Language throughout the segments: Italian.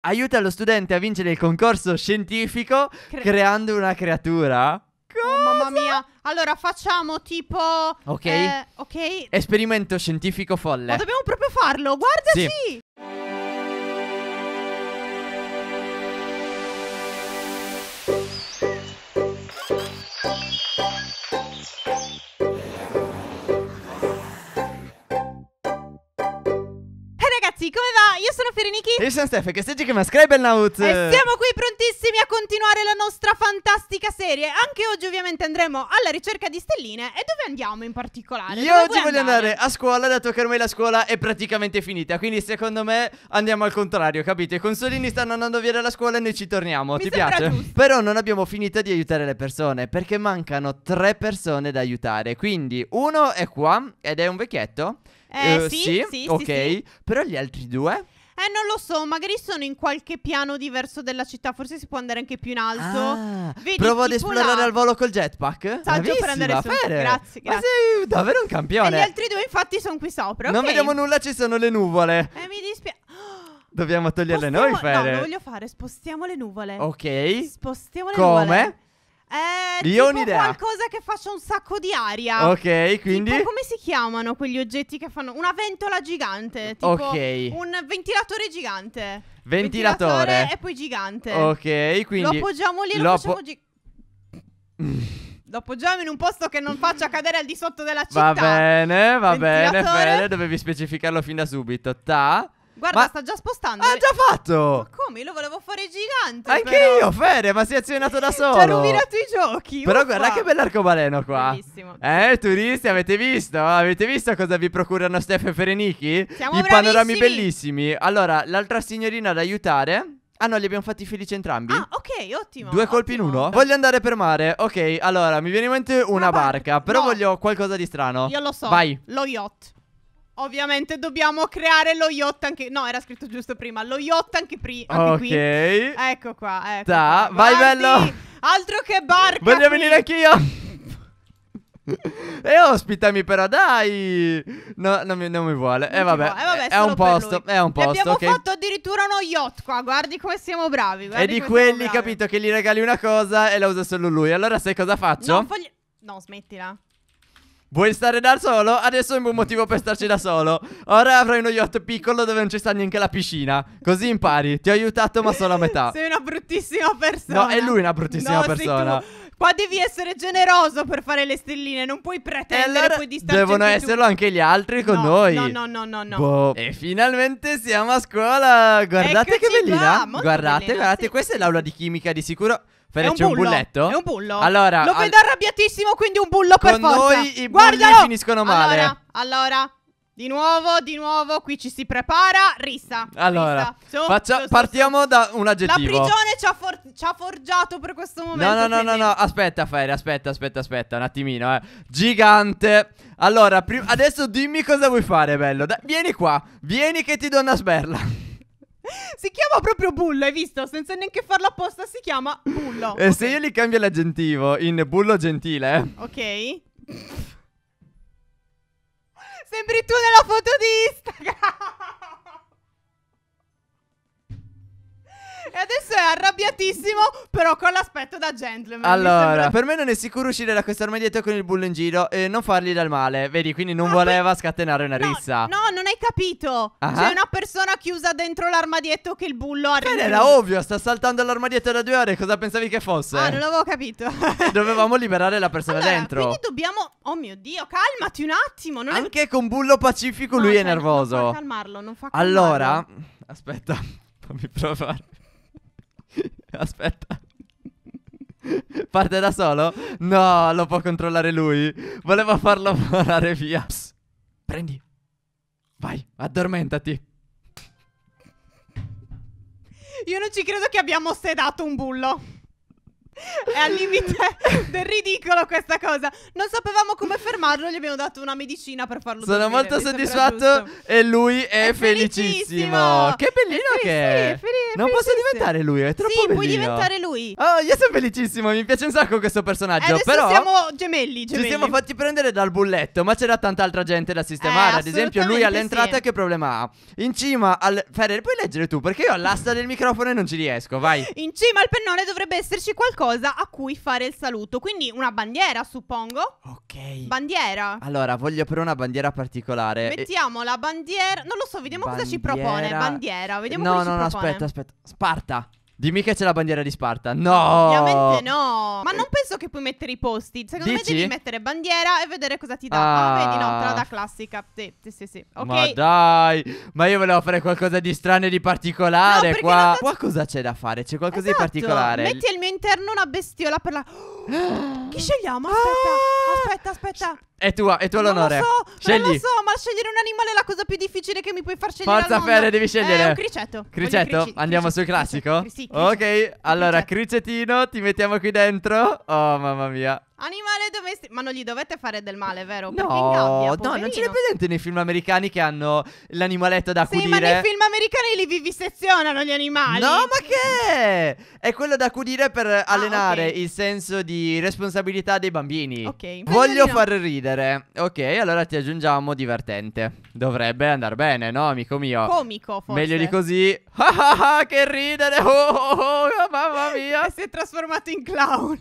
aiuta lo studente a vincere il concorso scientifico Cre- creando una creatura. Oh, mamma mia. Allora facciamo tipo. Ok. Eh, ok. Esperimento scientifico folle. Ma dobbiamo proprio farlo. Guarda sì. ragazzi, come va? Io sono Fereniki. Io sono Stefano, che stai che mi Scribblenaut. E siamo qui prontissimi a continuare la nostra fantastica serie. Anche oggi ovviamente andremo alla ricerca di stelline. E dove andiamo in particolare? Io dove oggi voglio andare? andare a scuola, dato che ormai la scuola è praticamente finita. Quindi secondo me andiamo al contrario, capito? I consolini stanno andando via dalla scuola e noi ci torniamo. Mi Ti piace? Giusto. Però non abbiamo finito di aiutare le persone, perché mancano tre persone da aiutare. Quindi uno è qua ed è un vecchietto. Eh, eh sì, sì, sì, ok. Sì, Però gli altri due? Eh, non lo so, magari sono in qualche piano diverso della città, forse si può andare anche più in alto. Ah, Vedi, provo ad esplorare la... al volo col jetpack. Saggio prendere su. Grazie, grazie. Ma sei davvero un campione. E gli altri due infatti sono qui sopra. Non okay. vediamo nulla, ci sono le nuvole. Eh, mi dispiace. Dobbiamo toglierle Spostiamo... noi, Fere. No, lo voglio fare, spostiamo le nuvole. Ok. Spostiamo le Come? nuvole. Come? Io ho un'idea. qualcosa che faccia un sacco di aria. Ok, quindi. Tipo, come si chiamano quegli oggetti che fanno. Una ventola gigante. Tipo ok. Un ventilatore gigante. Ventilatore. ventilatore e poi gigante. Ok, quindi. Lo appoggiamo lì e lo, lo facciamo po- gi- Lo appoggiamo in un posto che non faccia cadere al di sotto della città. Va bene, va bene, Fede, dovevi specificarlo fin da subito. Ta. Guarda, ma... sta già spostando. Ah, eh. le... già fatto! Ma come? Io lo volevo fare gigante. Anche però. io, Fede, ma si è azionato da solo. Ci ha rovinato i giochi. Però uffa. guarda che bell'arcobaleno qua. Bellissimo. Eh, turisti, avete visto? Avete visto cosa vi procurano Steph e Ferenichi? Siamo I bravissimi. panorami bellissimi. Allora, l'altra signorina ad aiutare. Ah no, li abbiamo fatti felici entrambi. Ah, ok, ottimo. Due colpi ottimo. in uno. Voglio andare per mare. Ok, allora, mi viene in mente una, una barca, barca. Però no. voglio qualcosa di strano. Io lo so. Vai. Lo yacht. Ovviamente dobbiamo creare lo yacht anche... No, era scritto giusto prima. Lo yacht anche, pri... anche okay. qui. Ok. Ecco qua, ecco da, qua. Vai bello! Altro che barca! Voglio qui. venire anch'io! e ospitami però dai no, non, mi, non mi vuole non eh, vabbè, eh vabbè è un posto è un posto e abbiamo okay. fatto addirittura uno yacht qua guardi come siamo bravi È di quelli capito che gli regali una cosa e la usa solo lui allora sai cosa faccio? non voglio no smettila Vuoi stare da solo? Adesso è un buon motivo per starci da solo. Ora avrai uno yacht piccolo dove non ci sta neanche la piscina. Così impari. Ti ho aiutato, ma solo a metà. Sei una bruttissima persona. No, è lui una bruttissima no, persona. Qua devi essere generoso per fare le stelline, non puoi pretendere allora poi di starci Devono esserlo tu. anche gli altri con no, noi. No, no, no, no, no. Boh. E finalmente siamo a scuola. Guardate Eccoci che bellina. Qua, guardate, bellina, guardate, sì. questa è l'aula di chimica di sicuro. Fede, c'è un bulletto? È un bullo. Allora, lo al... vedo arrabbiatissimo, quindi un bullo per forza. Con noi i bulli finiscono male. Allora, allora. Di nuovo, di nuovo, qui ci si prepara. Rissa. Allora, rissa. Su, faccia, su, su, partiamo da un aggettivo. La prigione ci ha, for ci ha, forgiato per questo momento. No, no, no, no, no, aspetta, Fede, aspetta, aspetta, aspetta, un attimino. Eh. Gigante. Allora, adesso dimmi cosa vuoi fare, bello. Da vieni qua, vieni che ti do una sberla. si chiama proprio Bullo, hai visto? Senza neanche farlo apposta, si chiama Bullo. Eh, e okay. se io gli cambio l'aggettivo in Bullo gentile. Eh. Ok. Sembri tu nella foto di Instagram. E adesso è arrabbiatissimo, però con l'aspetto da gentleman. Allora, sembra... per me non è sicuro uscire da questo armadietto con il bullo in giro e non fargli del male. Vedi, quindi non ah, voleva per... scatenare una no, rissa. No, non hai capito. uh C'è una persona chiusa dentro l'armadietto che il bullo arriva. Bene, era ovvio, sta saltando l'armadietto da due ore. Cosa pensavi che fosse? Ah, non l'avevo capito. Dovevamo liberare la persona allora, dentro. Quindi dobbiamo. Oh mio dio, calmati un attimo. Non Anche è... con bullo pacifico no, lui cioè, è nervoso. Non fa calmarlo, non fa calmarlo. Allora, aspetta, fammi provare. Aspetta. Parte da solo? No, lo può controllare lui. Volevo farlo volare via. Psst. Prendi. Vai, addormentati. Io non ci credo che abbiamo sedato un bullo. È al limite del ridicolo questa cosa. Non sapevamo come fermarlo, gli abbiamo dato una medicina per farlo Sono dormire, molto soddisfatto e lui è, è felicissimo. felicissimo. Che bellino fe- eh che è. Sì, fe- non posso diventare lui, è troppo sì, bellino. Sì, puoi diventare lui. Oh, io sono felicissimo, mi piace un sacco questo personaggio, eh, però siamo gemelli, gemelli. Ci siamo fatti prendere dal bulletto, ma c'era tanta altra gente da sistemare, eh, ad esempio lui all'entrata sì. che problema ha? In cima al Ferrer, puoi leggere tu perché io all'asta del microfono non ci riesco, vai. In cima al pennone dovrebbe esserci qualcosa cosa a cui fare il saluto. Quindi una bandiera, suppongo. Ok. Bandiera. Allora, voglio però una bandiera particolare. Mettiamo e... la bandiera. Non lo so, vediamo bandiera... cosa ci propone. Bandiera, vediamo no, cosa no, ci no, propone. No, no, aspetta, aspetta. Sparta. Dimmi che c'è la bandiera di Sparta. No! Ovviamente no. Ma non penso che puoi mettere i posti. Secondo Dici? me devi mettere bandiera e vedere cosa ti dà. Ah, ah vedi, no, te la dà ah. classica. Sì, sì, sì. sì. Okay. Ma dai, ma io volevo fare qualcosa di strano e di particolare. No, qua. Realtà... qua cosa c'è da fare? C'è qualcosa esatto. di particolare. Metti al mio interno una bestiola per la. Chi scegliamo? Aspetta, ah! aspetta, aspetta. È tua, è tuo l'onore. Non lo so, Scegli. non lo so, ma scegliere un animale è la cosa più difficile che mi puoi far scegliere. Forza Fede, devi scegliere. È un criceto. Criceto? Crici- Andiamo sul classico? Crici- sì, criceto. Ok, allora cricetino, ti mettiamo qui dentro. Oh mamma mia. Animale domestico. Ma non gli dovete fare del male, vero? No, no, gabbia, no, non ce l'è presente nei film americani che hanno l'animaletto da accudire. Sì, ma nei film americani li vivisezionano gli animali. No, ma che? È quello da accudire per ah, allenare okay. il senso di responsabilità dei bambini. Ok. Voglio no. far ridere. Ok, allora ti aggiungiamo divertente. Dovrebbe andare bene, no, amico mio? Comico, forse. Meglio di così. Ah, ah, ah, che ridere! Oh, oh, oh, oh mamma mia! si è trasformato in clown.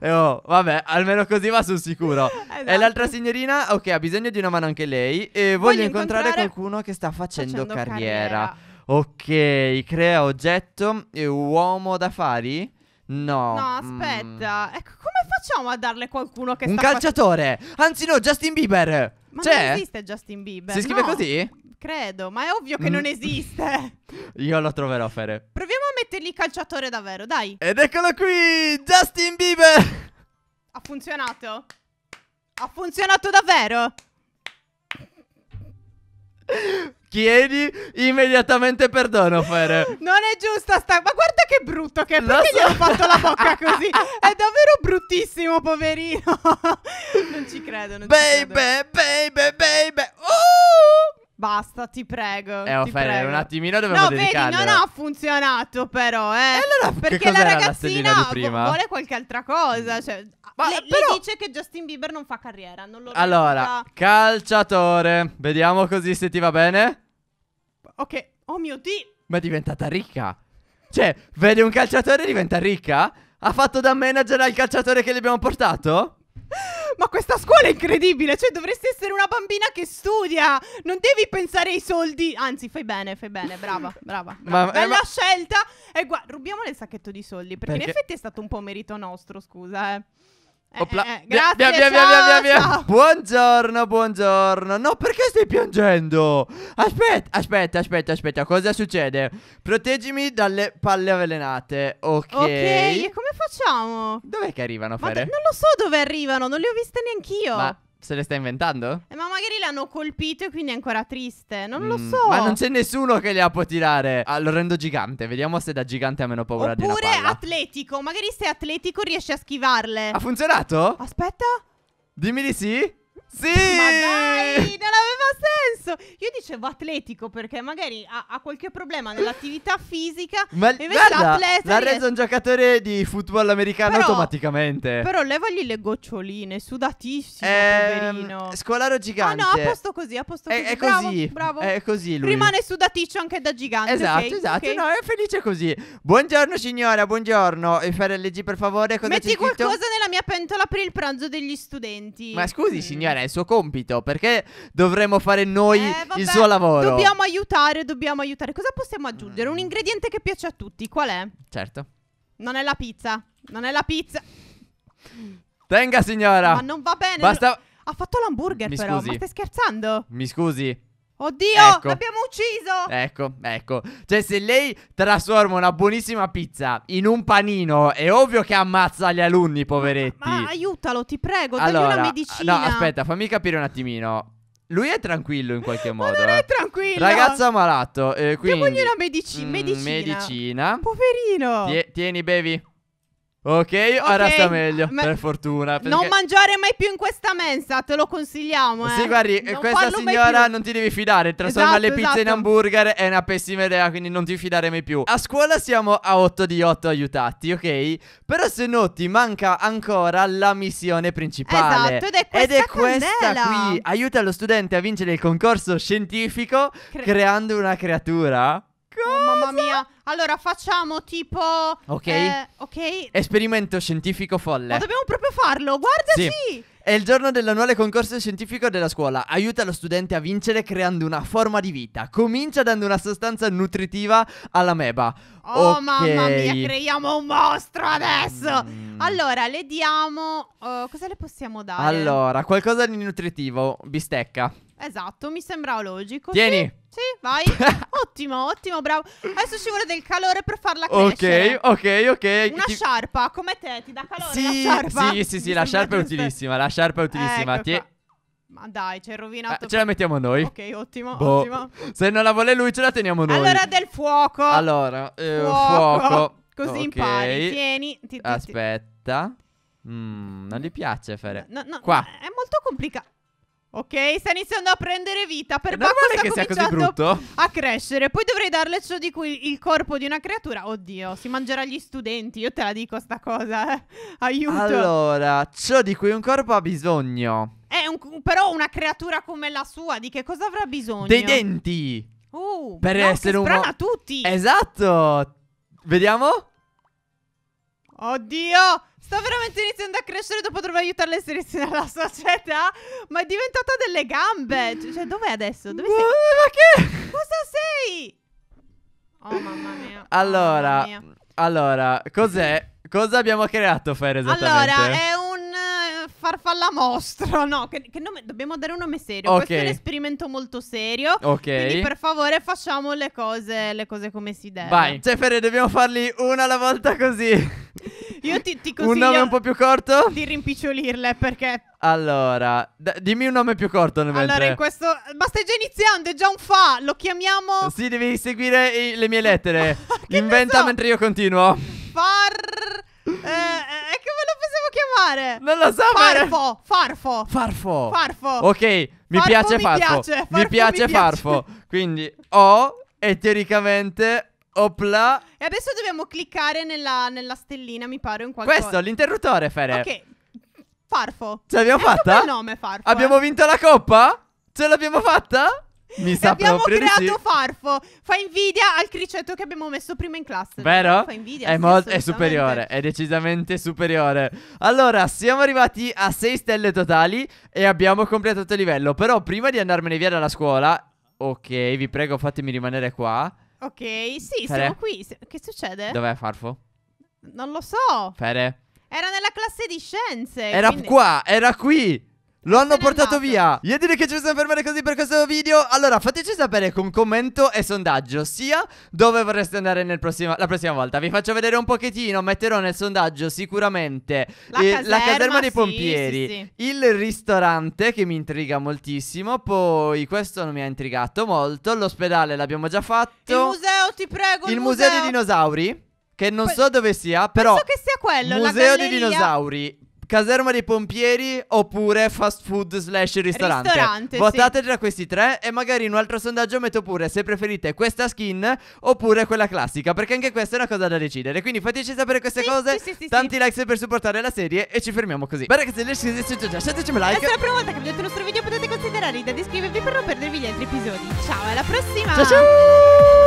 Eh, oh, vabbè, almeno così va sul sicuro. Esatto. E l'altra signorina, ok, ha bisogno di una mano anche lei. E voglio, voglio incontrare, incontrare, qualcuno che sta facendo, facendo carriera. carriera. Ok, crea oggetto e uomo d'affari? No. No, mm. aspetta. Mm. Ecco, come facciamo a darle qualcuno che Un sta calciatore. Fac... Anzi no, Justin Bieber. Ma C'è? non esiste Justin Bieber. Si scrive no, così? Credo, ma è ovvio che mm. non esiste. Io lo troverò, Fere. Pro- mettergli il calciatore davvero, dai. Ed eccolo qui, Justin Bieber. Ha funzionato? Ha funzionato davvero? Chiedi immediatamente perdono, Fere. Non è giusta sta... Ma guarda che brutto che è. Perché so. gli hanno fatto la bocca così? È davvero bruttissimo, poverino. non ci credo, non Baby, ci credo. baby, baby. Oh! basta, ti prego. Eh, Ofelia, un attimino dovevo no, vedi, non ha funzionato però, eh. E allora, perché la ragazzina la prima? vuole qualche altra cosa, mm. cioè ah, ma le, però... le dice che Justin Bieber non fa carriera, non lo Allora, ricorda. calciatore, vediamo così se ti va bene. Ok, oh mio Dio. Ma è diventata ricca. Cioè, vede un calciatore e diventa ricca? Ha fatto da manager al calciatore che gli abbiamo portato? ma questa scuola è incredibile. Cioè, dovresti essere una bambina che studia. Non devi pensare ai soldi. Anzi, fai bene, fai bene. Brava, brava. brava. Ma, eh, Bella eh, ma... scelta. E guarda, rubiamo il sacchetto di soldi. Perché, perché, in effetti è stato un po' merito nostro, scusa, eh. Eh, Opla. Eh, eh, grazie, via, via, ciao, via, via, via, Buongiorno, buongiorno. No, perché stai piangendo? Aspetta, aspetta, aspetta, aspetta. Cosa succede? Proteggimi dalle palle avvelenate. Ok. Ok, e come facciamo? Dov'è che arrivano, Fere? Ma non lo so dove arrivano, non le ho viste neanch'io. Ma se le sta inventando? Eh, ma magari l'hanno colpito e quindi è ancora triste. Non mm, lo so. Ma non c'è nessuno che le può tirare. Ah, lo rendo gigante. Vediamo se da gigante ha meno paura Oppure di una palla. Oppure atletico. Magari se è atletico riesce a schivarle. Ha funzionato? Aspetta. Dimmi di sì. Sì. Ma dai, non aveva senso senso. Io dicevo atletico perché magari ha, ha qualche problema nell'attività fisica. Ma invece guarda, l'ha reso un giocatore di football americano però, automaticamente. Però levagli le goccioline, sudatissimo, ehm, poverino. Scolaro gigante. Ah no, a posto così, a posto così. È, è bravo, così, bravo. È così lui. Rimane sudaticcio anche da gigante. Esatto, okay, esatto. Okay. No, è felice così. Buongiorno signora, buongiorno. E fare LG per favore. Cosa Metti qualcosa nella mia pentola per il pranzo degli studenti. Ma scusi mm. signora, è il suo compito. Perché dovremmo fare noi? noi eh, il suo lavoro. Dobbiamo aiutare, dobbiamo aiutare. Cosa possiamo aggiungere? Un mm. ingrediente che piace a tutti, qual è? Certo. Non è la pizza. Non è la pizza. Tenga signora. Ma non va bene. Basta... Ha fatto l'hamburger Mi però. Scusi. Ma stai scherzando? Mi scusi. Oddio, ecco. l'abbiamo ucciso! Ecco, ecco. Cioè, se lei trasforma una buonissima pizza in un panino, è ovvio che ammazza gli alunni, poveretti. Ma, ma aiutalo, ti prego, allora, dagli una medicina. No, aspetta, fammi capire un attimino. Lui è tranquillo in qualche modo. Ma non è eh. tranquillo. Ragazzo malato. Eh, quindi, una medici- mm, medicina. Medicina. Poverino. Tie- tieni, bevi. Ok, ora sta meglio, Ma per fortuna. Perché... Non mangiare mai più in questa mensa, te lo consigliamo. Eh. Sì, guardi, non questa signora non ti devi fidare. Trasforma esatto, le pizze esatto. in hamburger è una pessima idea, quindi non ti fidare mai più. A scuola siamo a 8 di 8 aiutati, ok? Però se no ti manca ancora la missione principale. Esatto, ed è questa, ed è questa qui. Aiuta lo studente a vincere il concorso scientifico Cre creando una creatura cosa? Oh, mamma mia. Allora facciamo tipo... Ok. Eh, ok. Esperimento scientifico folle. Ma dobbiamo proprio farlo. Guarda sì. sì. È il giorno dell'annuale concorso scientifico della scuola. Aiuta lo studente a vincere creando una forma di vita. Comincia dando una sostanza nutritiva alla meba. Oh okay. mamma mia, creiamo un mostro adesso. Mm. Allora, le diamo... Uh, cosa le possiamo dare? Allora, qualcosa di nutritivo. Bistecca. Esatto, mi sembrava logico. Tieni. Sì, sì vai. ottimo, ottimo, bravo. Adesso ci vuole del calore per farla crescere. Ok, ok, ok. Una ti... sciarpa, come te, ti dà calore sì, la sciarpa? Sì, sì, sì, mi la sciarpa è utilissima, la sciarpa è eh, utilissima. Ecco Tieni. Ma dai, c'è rovinato. Eh, ce la mettiamo noi. Ok, ottimo, boh. ottimo. Se non la vuole lui, ce la teniamo noi. Allora, del fuoco. Allora, eh, fuoco. fuoco. Così okay. impari. Tieni. Ti, ti, Aspetta. Mm, non gli piace fare. No, no, Qua. È molto complicato. Ok, sta iniziando a prendere vita. Per poco sta che sia così brutto. a crescere. Poi dovrei darle ciò di cui il corpo di una creatura. Oddio, si mangerà gli studenti. Io te la dico sta cosa. Eh. Aiuto. Allora, ciò di cui un corpo ha bisogno. È un, però una creatura come la sua, di che cosa avrà bisogno? Dei denti. Uh, per no, essere uno. Sprana tutti. Esatto. Vediamo. Oddio. Sto veramente iniziando a crescere dopo dover aiutare a inserirsi nella società. Ma è diventata delle gambe. Cioè, cioè dov'è adesso? Dove sei? Ma che? Cosa sei? Oh, mamma mia. Oh, allora, mamma mia. allora, cos'è? Cosa abbiamo creato, Fer, esattamente? Allora, è un uh, farfalla mostro. No, che, che nome? Dobbiamo dare un nome serio. Okay. Questo è un esperimento molto serio. Ok. Quindi, per favore, facciamo le cose, le cose come si deve. Vai. Cioè, Fer, dobbiamo farli una alla volta così. Io ti, ti consiglio. Un nome un po' più corto? Di rimpicciolirle perché. Allora, d- dimmi un nome più corto. Nel allora, mentre... in questo. Ma stai già iniziando, è già un fa. Lo chiamiamo. Sì, devi seguire i- le mie lettere. Inventa mentre io continuo. Far. Eh, eh, come lo possiamo chiamare? Non lo so. Farfo, farfo. Farfo. Farfo. Ok, mi farfo piace mi farfo. Piace. farfo. Mi piace farfo. Quindi O e teoricamente Opla. E adesso dobbiamo cliccare nella, nella stellina, mi pare, un qualche Questo, l'interruttore, Fere. Ok. Farfo. Ce l'abbiamo fatta? Il nome, Farfo. Abbiamo eh. vinto la coppa? Ce l'abbiamo fatta? Mi sa abbiamo creato sì. Farfo. Fa invidia al cricetto che abbiamo messo prima in classe. Vero? Fa invidia. È, sì, è superiore, è decisamente superiore. Allora, siamo arrivati a 6 stelle totali e abbiamo completato il livello. Però prima di andarmene via dalla scuola... Ok, vi prego fatemi rimanere qua. Ok, sì, Fere. siamo qui. Che succede? Dov'è Farfo? Non lo so. Fere. Era nella classe di scienze. Era quindi... qua, era qui. Lo hanno portato via Io direi che ci possiamo fermare così per questo video Allora fateci sapere con commento e sondaggio Sia dove vorreste andare prossimo, la prossima volta Vi faccio vedere un pochettino Metterò nel sondaggio sicuramente La, eh, caserma, la caserma, dei pompieri sì, sì, sì. Il ristorante che mi intriga moltissimo Poi questo non mi ha intrigato molto L'ospedale l'abbiamo già fatto Il museo ti prego Il, il museo, museo dei dinosauri che non so dove sia, però. Penso che sia quello. Museo dei dinosauri. Caserma dei pompieri oppure fast food slash ristorante. ristorante Votate sì. tra questi tre e magari in un altro sondaggio metto pure se preferite questa skin oppure quella classica, perché anche questa è una cosa da decidere. Quindi fateci sapere queste sì, cose, sì, tanti like per supportare la serie e ci fermiamo così. Bene ragazzi, se siete già lasciateci un like. Se è la prima volta che vedete il nostro video potete considerare di iscrivervi per non perdervi gli altri episodi. Ciao, alla prossima! Ciao ciao!